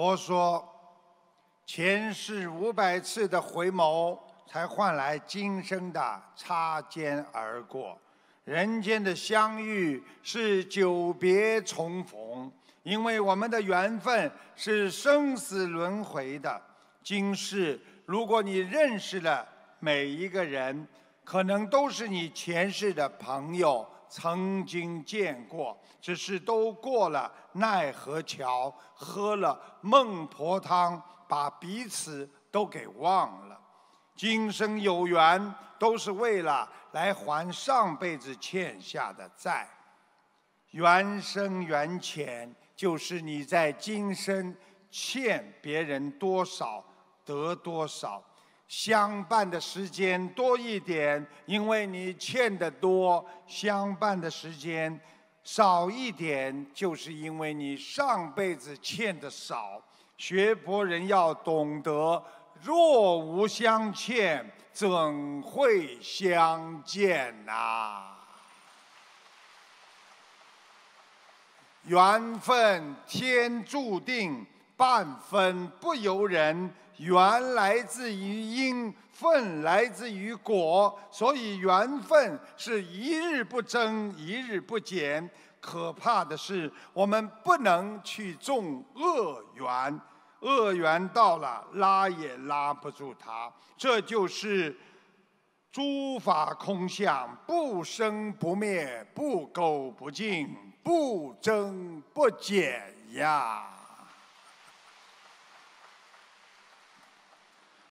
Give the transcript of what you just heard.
佛说，前世五百次的回眸，才换来今生的擦肩而过。人间的相遇是久别重逢，因为我们的缘分是生死轮回的。今世，如果你认识了每一个人，可能都是你前世的朋友。曾经见过，只是都过了奈何桥，喝了孟婆汤，把彼此都给忘了。今生有缘，都是为了来还上辈子欠下的债。缘深缘浅，就是你在今生欠别人多少，得多少。相伴的时间多一点，因为你欠的多；相伴的时间少一点，就是因为你上辈子欠的少。学佛人要懂得，若无相欠，怎会相见呐？缘分天注定。半分不由人，缘来自于因，份来自于果，所以缘分是一日不增，一日不减。可怕的是，我们不能去种恶缘，恶缘到了拉也拉不住它。这就是诸法空相，不生不灭，不垢不净，不增不减呀。